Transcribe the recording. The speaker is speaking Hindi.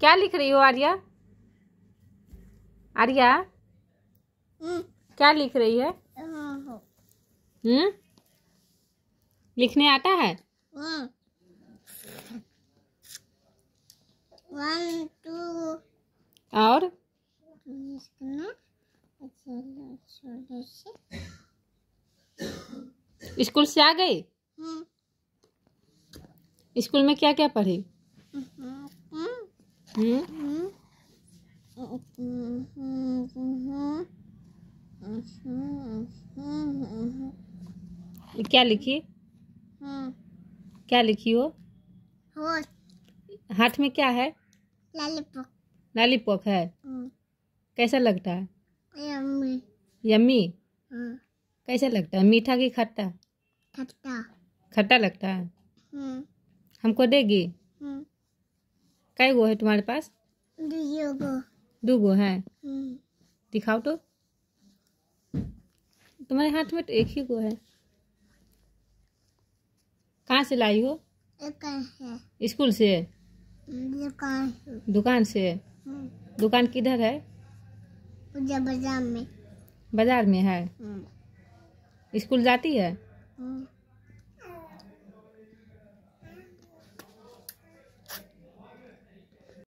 क्या लिख रही हो आर्या आर्या हम्म। क्या लिख रही है हम्म लिखने आता है वन हम्म। टू और स्कूल से आ गई हम्म। स्कूल में क्या क्या पढ़ी क्या लिखी क्या लिखी हो हाथ में क्या है लाली पॉप है कैसा लगता है यम्मी यम्मी कैसा लगता है मीठा की खट्टा खट्टा खट्टा लगता है हमको देगी कई गो है तुम्हारे पास दू गो है हम्म। दिखाओ तो तुम्हारे हाथ में तो एक ही गो है कहाँ से लाई हो स्कूल से दुकान दुकान से हम्म। दुकान किधर है बाजार में बाजार में है हम्म। स्कूल जाती है